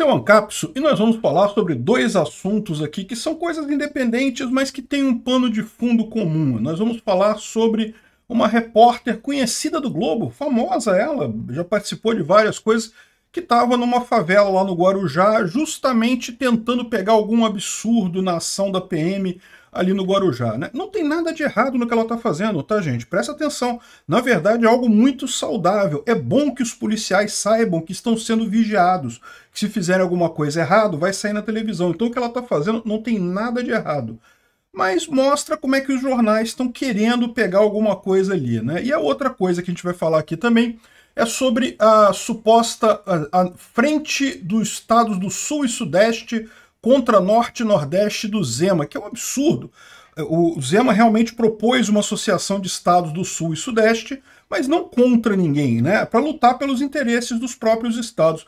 Esse é o Ancapso e nós vamos falar sobre dois assuntos aqui que são coisas independentes, mas que têm um pano de fundo comum. Nós vamos falar sobre uma repórter conhecida do Globo, famosa ela, já participou de várias coisas, que estava numa favela lá no Guarujá, justamente tentando pegar algum absurdo na ação da PM ali no Guarujá. Né? Não tem nada de errado no que ela está fazendo, tá, gente? Presta atenção. Na verdade, é algo muito saudável. É bom que os policiais saibam que estão sendo vigiados, que se fizerem alguma coisa errada, vai sair na televisão. Então, o que ela está fazendo não tem nada de errado mas mostra como é que os jornais estão querendo pegar alguma coisa ali, né? E a outra coisa que a gente vai falar aqui também é sobre a suposta a, a frente dos estados do Sul e Sudeste contra norte e nordeste do Zema, que é um absurdo. O Zema realmente propôs uma associação de estados do sul e sudeste, mas não contra ninguém, né? Para lutar pelos interesses dos próprios estados.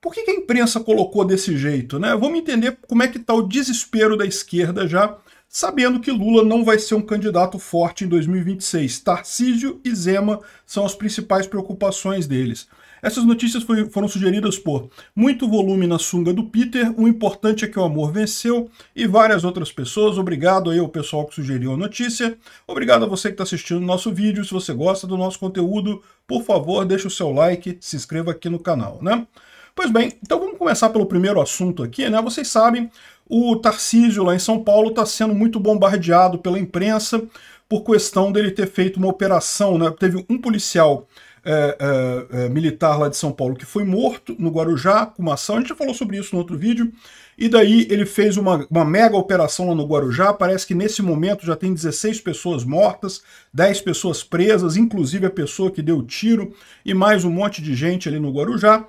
Por que, que, a imprensa colocou desse jeito, né? Vamos entender como é que está o desespero da esquerda já, sabendo que Lula não vai ser um candidato forte em 2026. Tarcísio e Zema são as principais preocupações deles. Essas notícias foi, foram sugeridas por muito volume na sunga do Peter, o importante é que o amor venceu e várias outras pessoas. Obrigado aí ao pessoal que sugeriu a notícia. Obrigado a você que está assistindo o nosso vídeo. Se você gosta do nosso conteúdo, por favor, deixe o seu like, se inscreva aqui no canal, né? Pois bem, então vamos começar pelo primeiro assunto aqui, né? Vocês sabem, o Tarcísio lá em São Paulo está sendo muito bombardeado pela imprensa por questão dele ter feito uma operação, né? Teve um policial é, é, é, militar lá de São Paulo que foi morto no Guarujá com uma ação. A gente já falou sobre isso no outro vídeo. E daí ele fez uma, uma mega operação lá no Guarujá. Parece que nesse momento já tem 16 pessoas mortas, 10 pessoas presas, inclusive a pessoa que deu o tiro e mais um monte de gente ali no Guarujá.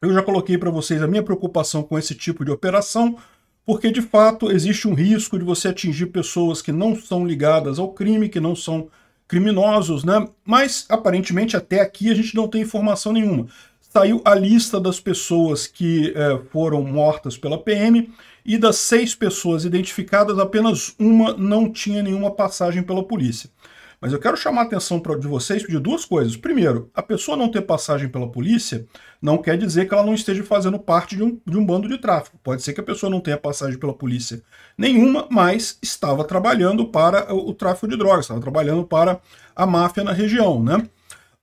Eu já coloquei para vocês a minha preocupação com esse tipo de operação, porque de fato existe um risco de você atingir pessoas que não são ligadas ao crime, que não são criminosos, né? Mas aparentemente até aqui a gente não tem informação nenhuma. Saiu a lista das pessoas que eh, foram mortas pela PM e das seis pessoas identificadas, apenas uma não tinha nenhuma passagem pela polícia. Mas eu quero chamar a atenção para de vocês de duas coisas. Primeiro, a pessoa não ter passagem pela polícia não quer dizer que ela não esteja fazendo parte de um, de um bando de tráfico. Pode ser que a pessoa não tenha passagem pela polícia nenhuma, mas estava trabalhando para o, o tráfico de drogas, estava trabalhando para a máfia na região, né?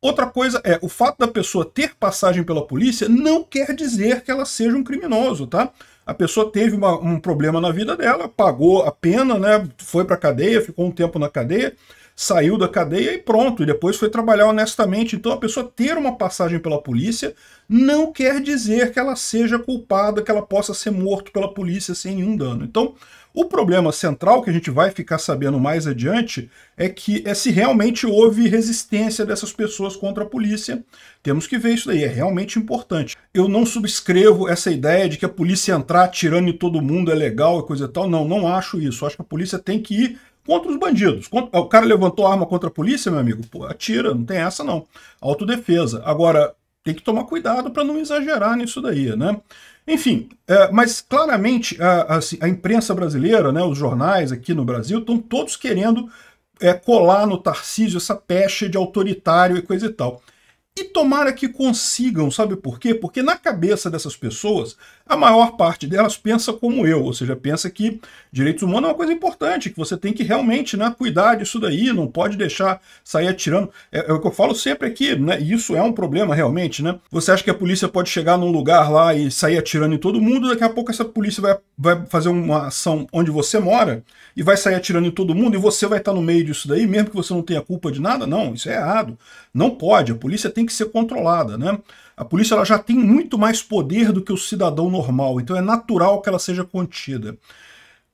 Outra coisa é, o fato da pessoa ter passagem pela polícia não quer dizer que ela seja um criminoso, tá? A pessoa teve uma, um problema na vida dela, pagou a pena, né? Foi pra cadeia, ficou um tempo na cadeia, saiu da cadeia e pronto, e depois foi trabalhar honestamente. Então a pessoa ter uma passagem pela polícia não quer dizer que ela seja culpada, que ela possa ser morto pela polícia sem nenhum dano. Então, o problema central que a gente vai ficar sabendo mais adiante é que é se realmente houve resistência dessas pessoas contra a polícia. Temos que ver isso daí, é realmente importante. Eu não subscrevo essa ideia de que a polícia entrar tirando em todo mundo é legal e coisa e tal. Não, não acho isso. Acho que a polícia tem que ir contra os bandidos. O cara levantou arma contra a polícia, meu amigo, pô, atira, não tem essa não. Autodefesa. Agora, tem que tomar cuidado para não exagerar nisso daí, né? Enfim, é, mas claramente a, a, assim, a, imprensa brasileira, né, os jornais aqui no Brasil, estão todos querendo é, colar no Tarcísio essa pecha de autoritário e coisa e tal. E tomara que consigam, sabe por quê? Porque na cabeça dessas pessoas, a maior parte delas pensa como eu, ou seja, pensa que direitos humanos é uma coisa importante, que você tem que realmente né, cuidar disso daí, não pode deixar sair atirando. É, é o que eu falo sempre aqui, né? E isso é um problema realmente, né? Você acha que a polícia pode chegar num lugar lá e sair atirando em todo mundo, daqui a pouco essa polícia vai, vai fazer uma ação onde você mora e vai sair atirando em todo mundo e você vai estar no meio disso daí, mesmo que você não tenha culpa de nada? Não, isso é errado. Não pode, a polícia tem tem que ser controlada. Né? A polícia ela já tem muito mais poder do que o cidadão normal, então é natural que ela seja contida.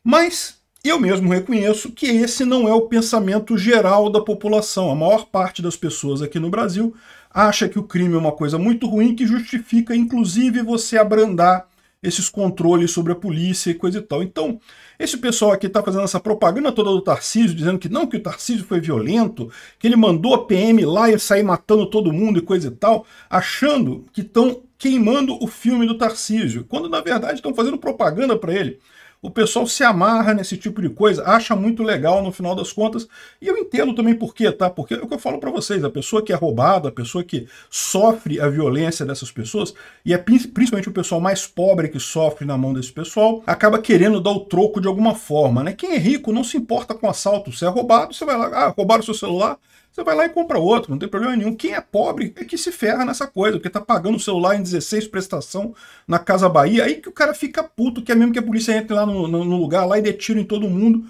Mas eu mesmo reconheço que esse não é o pensamento geral da população. A maior parte das pessoas aqui no Brasil acha que o crime é uma coisa muito ruim que justifica, inclusive, você abrandar esses controles sobre a polícia e coisa e tal. Então, esse pessoal aqui está fazendo essa propaganda toda do Tarcísio, dizendo que não, que o Tarcísio foi violento, que ele mandou a PM lá e sair matando todo mundo e coisa e tal, achando que estão queimando o filme do Tarcísio, quando na verdade estão fazendo propaganda para ele o pessoal se amarra nesse tipo de coisa, acha muito legal no final das contas, e eu entendo também por quê, tá? Porque é o que eu falo para vocês, a pessoa que é roubada, a pessoa que sofre a violência dessas pessoas, e é principalmente o pessoal mais pobre que sofre na mão desse pessoal, acaba querendo dar o troco de alguma forma, né? Quem é rico não se importa com assalto, se é roubado, você vai lá, ah, roubaram seu celular, você vai lá e compra outro, não tem problema nenhum. Quem é pobre é que se ferra nessa coisa, porque tá pagando o celular em 16 prestação na Casa Bahia, aí que o cara fica puto, que é mesmo que a polícia entre lá no, no, lugar lá e dê tiro em todo mundo.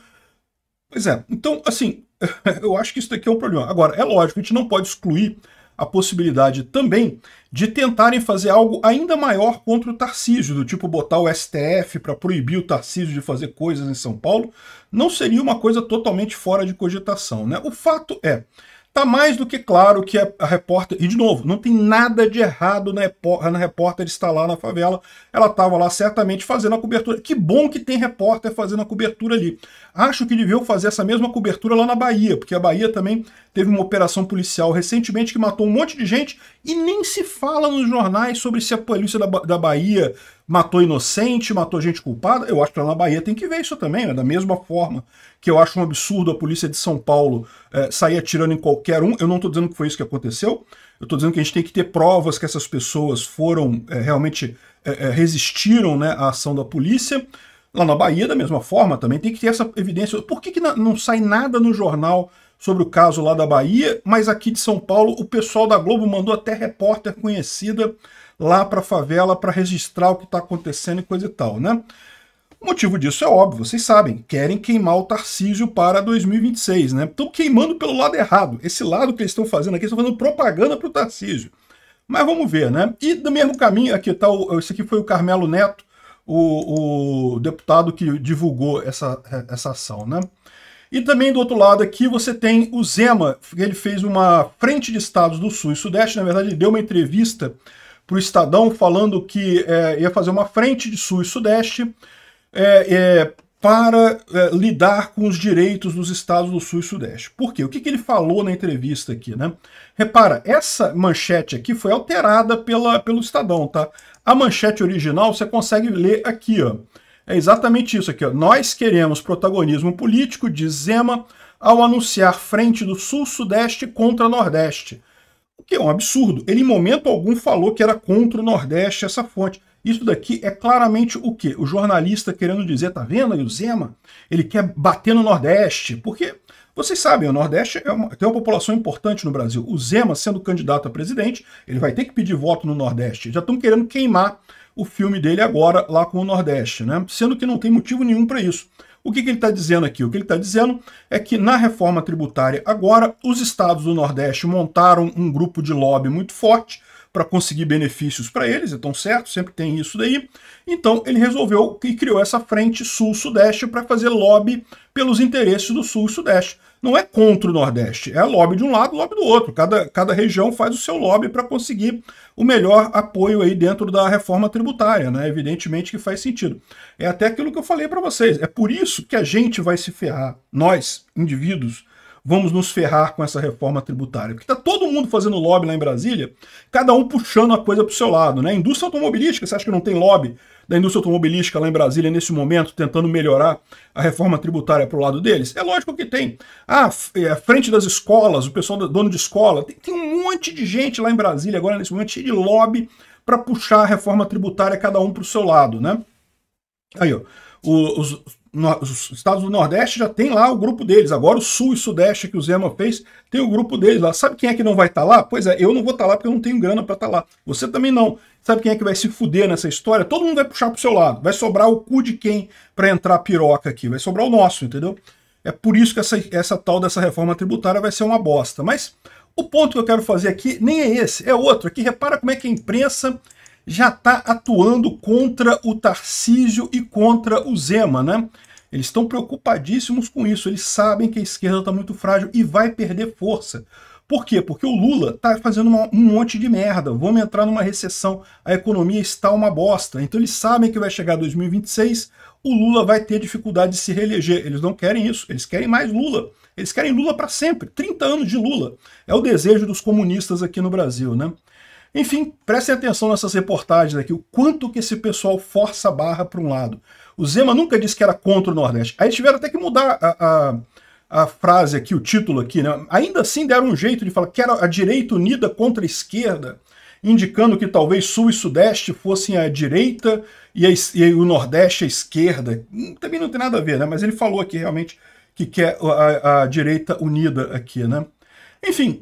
Pois é, então, assim, eu acho que isso daqui é um problema. Agora, é lógico, a gente não pode excluir a possibilidade também de tentarem fazer algo ainda maior contra o Tarcísio, do tipo botar o STF para proibir o Tarcísio de fazer coisas em São Paulo, não seria uma coisa totalmente fora de cogitação. Né? O fato é, Tá mais do que claro que a, repórter, e de novo, não tem nada de errado na, na repórter estar lá na favela. Ela estava lá certamente fazendo a cobertura. Que bom que tem repórter fazendo a cobertura ali. Acho que deviam fazer essa mesma cobertura lá na Bahia, porque a Bahia também teve uma operação policial recentemente que matou um monte de gente e nem se fala nos jornais sobre se a polícia da, da Bahia matou inocente, matou gente culpada. Eu acho que lá na Bahia tem que ver isso também. Né? Da mesma forma que eu acho um absurdo a polícia de São Paulo é, sair atirando em qualquer um. Eu não estou dizendo que foi isso que aconteceu. Eu estou dizendo que a gente tem que ter provas que essas pessoas foram é, realmente é, resistiram né, à ação da polícia. Lá na Bahia, da mesma forma, também tem que ter essa evidência. Por que, que não sai nada no jornal sobre o caso lá da Bahia, mas aqui de São Paulo o pessoal da Globo mandou até repórter conhecida lá para a favela para registrar o que está acontecendo e coisa e tal, né? O motivo disso é óbvio, vocês sabem, querem queimar o Tarcísio para 2026, né? Estão queimando pelo lado errado. Esse lado que eles estão fazendo aqui, estão fazendo propaganda para o Tarcísio. Mas vamos ver, né? E do mesmo caminho, aqui tá, o, esse aqui foi o Carmelo Neto, o, o deputado que divulgou essa, essa ação, né? E também do outro lado aqui você tem o Zema, ele fez uma frente de estados do Sul e Sudeste, na verdade ele deu uma entrevista para o Estadão falando que é, ia fazer uma frente de Sul e Sudeste é, é, para é, lidar com os direitos dos estados do Sul e Sudeste. Por quê? O que, que ele falou na entrevista aqui, né? Repara, essa manchete aqui foi alterada pela, pelo Estadão, tá? A manchete original você consegue ler aqui, ó é exatamente isso aqui. Ó. Nós queremos protagonismo político, diz Zema, ao anunciar frente do Sul-Sudeste contra Nordeste. O que é um absurdo. Ele em momento algum falou que era contra o Nordeste essa fonte. Isso daqui é claramente o quê? O jornalista querendo dizer, tá vendo aí o Zema? Ele quer bater no Nordeste, porque vocês sabem, o Nordeste é uma, tem uma população importante no Brasil. O Zema, sendo candidato a presidente, ele vai ter que pedir voto no Nordeste. Já estão querendo queimar o filme dele agora lá com o Nordeste, né? sendo que não tem motivo nenhum para isso. O que, que ele está dizendo aqui? O que ele está dizendo é que na reforma tributária agora, os estados do Nordeste montaram um grupo de lobby muito forte para conseguir benefícios para eles, então certo, sempre tem isso daí. Então ele resolveu e criou essa frente sul-sudeste para fazer lobby pelos interesses do sul e sudeste. Não é contra o Nordeste, é lobby de um lado, lobby do outro. Cada, cada região faz o seu lobby para conseguir o melhor apoio aí dentro da reforma tributária, né? Evidentemente que faz sentido. É até aquilo que eu falei para vocês. É por isso que a gente vai se ferrar, nós, indivíduos, vamos nos ferrar com essa reforma tributária. Porque está todo mundo fazendo lobby lá em Brasília, cada um puxando a coisa para o seu lado. Né? A indústria automobilística, você acha que não tem lobby da indústria automobilística lá em Brasília nesse momento, tentando melhorar a reforma tributária para o lado deles? É lógico que tem. Ah, é, frente das escolas, o pessoal dono de escola, tem, tem um monte de gente lá em Brasília agora nesse momento cheio de lobby para puxar a reforma tributária cada um para o seu lado, né? Aí, ó, os, os estados do Nordeste já tem lá o grupo deles. Agora o Sul e Sudeste que o Zema fez tem o grupo deles lá. Sabe quem é que não vai estar tá lá? Pois é, eu não vou estar tá lá porque eu não tenho grana para estar tá lá. Você também não. Sabe quem é que vai se fuder nessa história? Todo mundo vai puxar pro seu lado. Vai sobrar o cu de quem para entrar piroca aqui? Vai sobrar o nosso, entendeu? É por isso que essa, essa tal dessa reforma tributária vai ser uma bosta. Mas o ponto que eu quero fazer aqui nem é esse, é outro. Aqui repara como é que a imprensa já está atuando contra o Tarcísio e contra o Zema, né? Eles estão preocupadíssimos com isso. Eles sabem que a esquerda está muito frágil e vai perder força. Por quê? Porque o Lula está fazendo uma, um monte de merda. Vamos entrar numa recessão, a economia está uma bosta. Então eles sabem que vai chegar 2026, o Lula vai ter dificuldade de se reeleger. Eles não querem isso, eles querem mais Lula. Eles querem Lula para sempre, 30 anos de Lula. É o desejo dos comunistas aqui no Brasil, né? Enfim, prestem atenção nessas reportagens aqui, o quanto que esse pessoal força a barra para um lado. O Zema nunca disse que era contra o Nordeste. Aí tiveram até que mudar a, a, a frase aqui, o título aqui, né? Ainda assim deram um jeito de falar que era a direita unida contra a esquerda, indicando que talvez Sul e Sudeste fossem a direita e, a, e o Nordeste a esquerda. Hum, também não tem nada a ver, né? Mas ele falou aqui realmente que quer a, a direita unida aqui, né? Enfim,